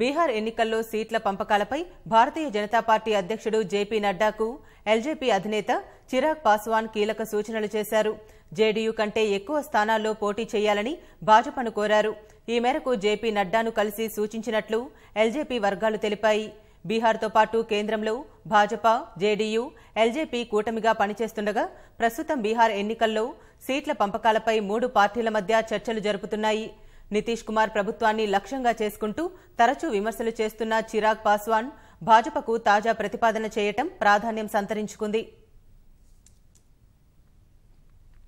బీహార్ ఎన్నికల్లో సీట్ల పంపకాలపై భారతీయ జనతా పార్టీ అధ్యక్షుడు జేపీ నడ్డాకు ఎల్జేపీ అధినేత చిరాగ్ పాస్వాన్ కీలక సూచనలు చేశారు జేడీయూ కంటే ఎక్కువ స్థానాల్లో పోటీ చేయాలని భాజపాను కోరారు ఈ మేరకు జేపీ నడ్డాను కలిసి సూచించినట్లు ఎల్జేపీ వర్గాలు తెలిపాయి బీహార్తో పాటు కేంద్రంలో భాజపా జేడీయూ ఎల్జేపీ కూటమిగా పనిచేస్తుండగా ప్రస్తుతం బీహార్ ఎన్నికల్లో సీట్ల పంపకాలపై మూడు పార్టీల మధ్య చర్చలు జరుపుతున్నాయి నితీష్ కుమార్ ప్రభుత్వాన్ని లక్ష్యంగా చేసుకుంటూ తరచూ విమర్శలు చేస్తున్న చిరాగ్ పాస్వాన్ భాజపకు తాజా ప్రతిపాదన చేయటం ప్రాధాన్యం సంతరించుకుంది